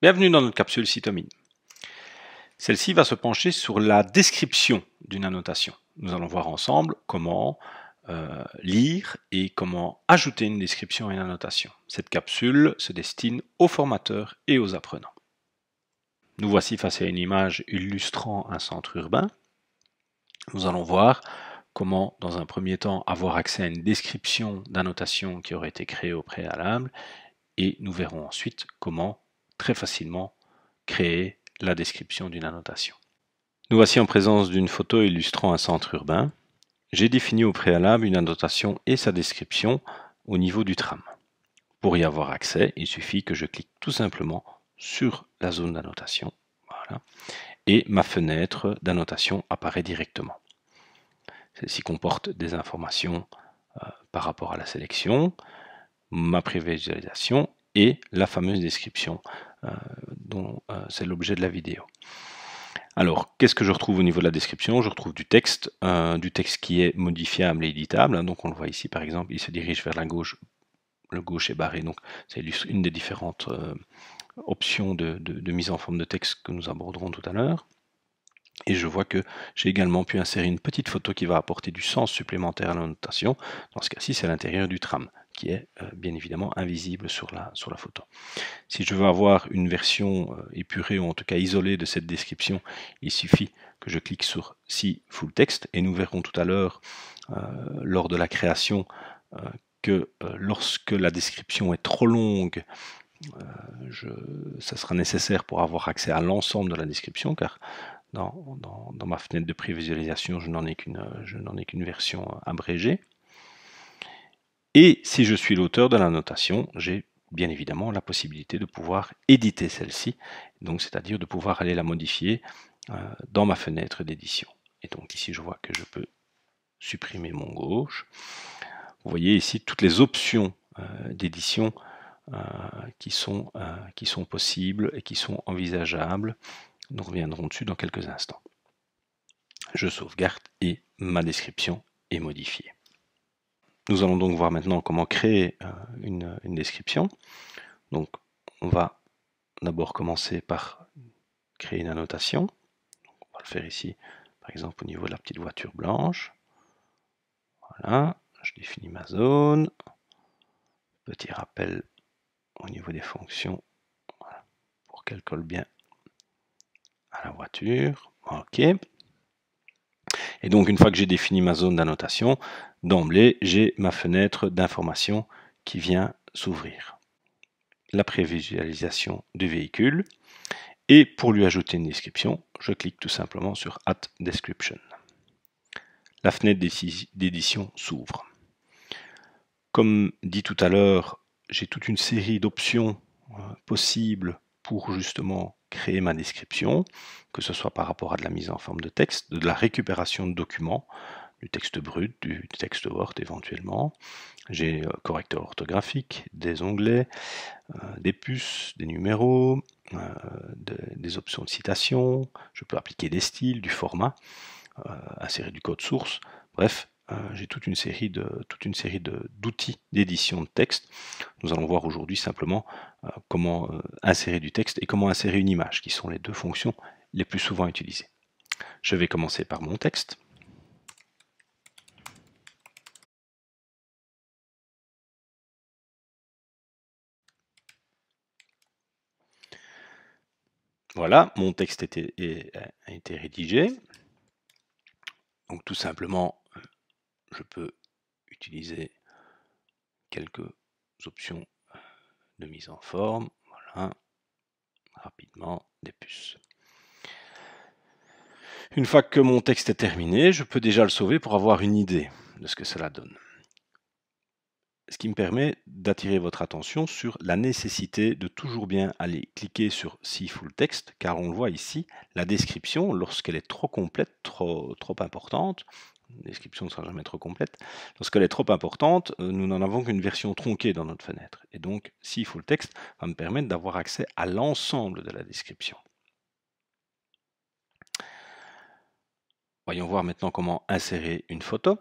Bienvenue dans notre capsule cytomine. Celle-ci va se pencher sur la description d'une annotation. Nous allons voir ensemble comment euh, lire et comment ajouter une description à une annotation. Cette capsule se destine aux formateurs et aux apprenants. Nous voici face à une image illustrant un centre urbain. Nous allons voir comment, dans un premier temps, avoir accès à une description d'annotation qui aurait été créée au préalable, et nous verrons ensuite comment très facilement créer la description d'une annotation. Nous voici en présence d'une photo illustrant un centre urbain. J'ai défini au préalable une annotation et sa description au niveau du tram. Pour y avoir accès, il suffit que je clique tout simplement sur la zone d'annotation. et ma fenêtre d'annotation apparaît directement. Celle-ci comporte des informations euh, par rapport à la sélection, ma prévisualisation et la fameuse description. Euh, dont euh, c'est l'objet de la vidéo. Alors, qu'est-ce que je retrouve au niveau de la description Je retrouve du texte, euh, du texte qui est modifiable et éditable. Hein. donc, on le voit ici, par exemple, il se dirige vers la gauche. Le gauche est barré, donc c'est une des différentes options de, mise en forme de texte que nous aborderons tout à l'heure. Et je vois que j'ai également pu insérer une petite photo qui va apporter du sens supplémentaire à la notation. Dans ce cas-ci, c'est l'intérieur du tram qui est euh, bien évidemment invisible sur la, sur la photo. Si je veux avoir une version euh, épurée ou en tout cas isolée de cette description, il suffit que je clique sur Si Full Text et nous verrons tout à l'heure euh, lors de la création que lorsque la description est trop longue, je, ça sera nécessaire pour avoir accès à l'ensemble de la description car dans, ma fenêtre de prévisualisation, je n'en ai qu'une version abrégée. Et si je suis l'auteur de la notation, j'ai bien évidemment la possibilité de pouvoir éditer celle-ci, donc c'est-à-dire de pouvoir aller la modifier euh, dans ma fenêtre d'édition. Et donc ici je vois que je peux supprimer mon gauche. Vous voyez ici toutes les options euh, d'édition euh, qui sont possibles et qui sont envisageables. Nous reviendrons dessus dans quelques instants. Je sauvegarde et ma description est modifiée. Nous allons donc voir maintenant comment créer euh, une, description. Donc on va d'abord commencer par créer une annotation. on va le faire ici, par exemple, au niveau de la petite voiture blanche. Voilà, je définis ma zone. Petit rappel au niveau des fonctions pour qu'elle colle bien à la voiture. Ok. Et donc, une fois que j'ai défini ma zone d'annotation, d'emblée, j'ai ma fenêtre d'information qui vient s'ouvrir. La prévisualisation du véhicule. Et pour lui ajouter une description, je clique tout simplement sur Add Description. La fenêtre d'édition s'ouvre. Comme dit tout à l'heure, j'ai toute une série d'options hein, possibles pour justement créer ma description, que ce soit par rapport à de la mise en forme de texte, de la récupération de documents, du texte brut, du texte Word éventuellement. J'ai euh, correcteur orthographique, des onglets, euh, des puces, des numéros, euh, des options de citation. Je peux appliquer des styles, du format, insérer du code source. Bref, euh, j'ai toute une série de toute une série d'outils d'édition de texte. Nous allons voir aujourd'hui simplement euh, comment euh, insérer du texte et comment insérer une image, qui sont les deux fonctions les plus souvent utilisées. Je vais commencer par mon texte. Voilà, mon texte a été rédigé. Donc tout simplement, je peux utiliser quelques options de mise en forme. Voilà, rapidement, des puces. Une fois que mon texte est terminé, je peux déjà le sauver pour avoir une idée de ce que cela donne. Ce qui me permet d'attirer votre attention sur la nécessité de toujours bien aller cliquer sur See Full Text, car on le voit ici, la description, lorsqu'elle est trop complète, trop, trop importante, description ne sera jamais trop complète, lorsqu'elle est trop importante, euh, nous n'en avons qu'une version tronquée dans notre fenêtre. Et donc, s'il faut le texte, va me permettre d'avoir accès à l'ensemble de la description. Voyons voir maintenant comment insérer une photo.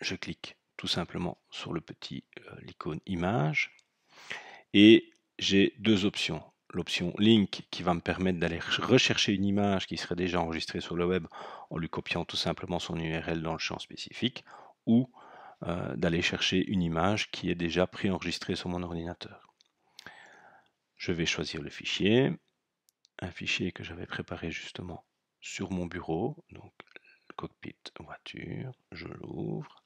Je clique tout simplement sur le petit euh, l'icône image et j'ai deux options l'option link qui va me permettre d'aller rechercher une image qui serait déjà enregistrée sur le web en lui copiant tout simplement son URL dans le champ spécifique ou euh, d'aller chercher une image qui est déjà préenregistrée sur mon ordinateur. Je vais choisir le fichier, un fichier que j'avais préparé justement sur mon bureau, donc cockpit voiture, je l'ouvre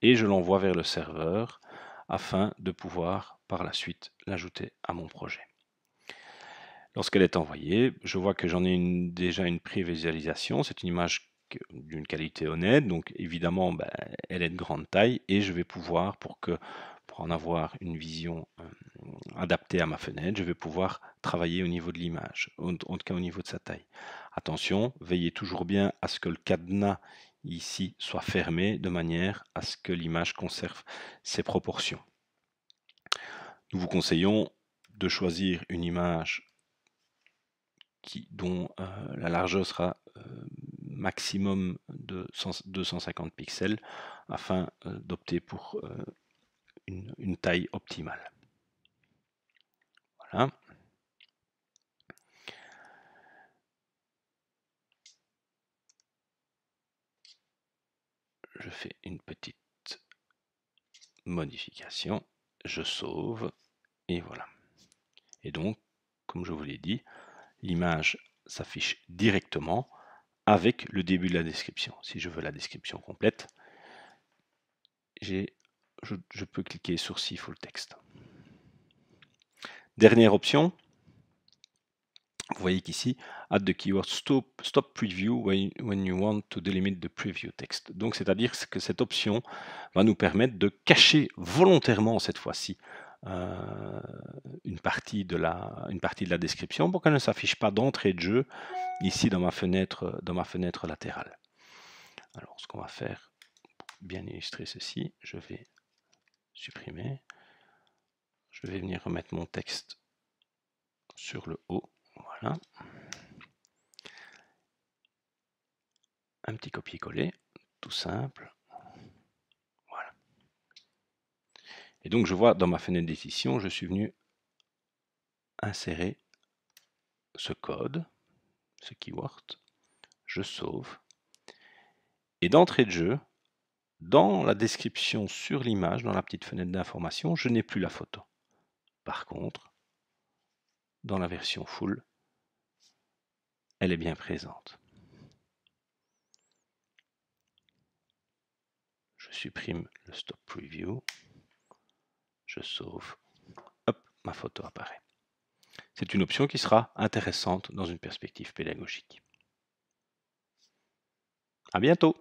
et je l'envoie vers le serveur afin de pouvoir par la suite l'ajouter à mon projet. Lorsqu'elle est envoyée, je vois que j'en ai déjà une prévisualisation. C'est une image d'une qualité honnête, donc évidemment, ben, elle est de grande taille et je vais pouvoir, pour, que, pour en avoir une vision euh, adaptée à ma fenêtre, je vais pouvoir travailler au niveau de l'image, en tout cas au niveau de sa taille. Attention, veillez toujours bien à ce que le cadenas ici soit fermé de manière à ce que l'image conserve ses proportions. Nous vous conseillons de choisir une image dont euh, la largeur sera euh, maximum de 250 pixels afin euh, d'opter pour une, une, taille optimale. Voilà. Je fais une petite modification, je sauve, et voilà. Et donc, comme je vous l'ai dit, l'image s'affiche directement avec le début de la description. Si je veux la description complète, je, peux cliquer sur "See full text. Dernière option, vous voyez qu'ici, add the keyword stop, preview when, you want to delimit the preview text. Donc, c'est-à-dire que cette option va nous permettre de cacher volontairement cette fois-ci euh, une, partie de la, une partie de la description pour qu'elle ne s'affiche pas d'entrée de jeu ici dans ma fenêtre, dans ma fenêtre latérale. Alors ce qu'on va faire pour bien illustrer ceci, je vais supprimer. Je vais venir remettre mon texte sur le haut. Voilà. Un petit copier-coller, tout simple. Et donc je vois dans ma fenêtre d'édition, je suis venu insérer ce code, ce keyword, je sauve. Et d'entrée de jeu, dans la description sur l'image, dans la petite fenêtre d'information, je n'ai plus la photo. Par contre, dans la version full, elle est bien présente. Je supprime le stop preview je sauve, hop, ma photo apparaît. C'est une option qui sera intéressante dans une perspective pédagogique. À bientôt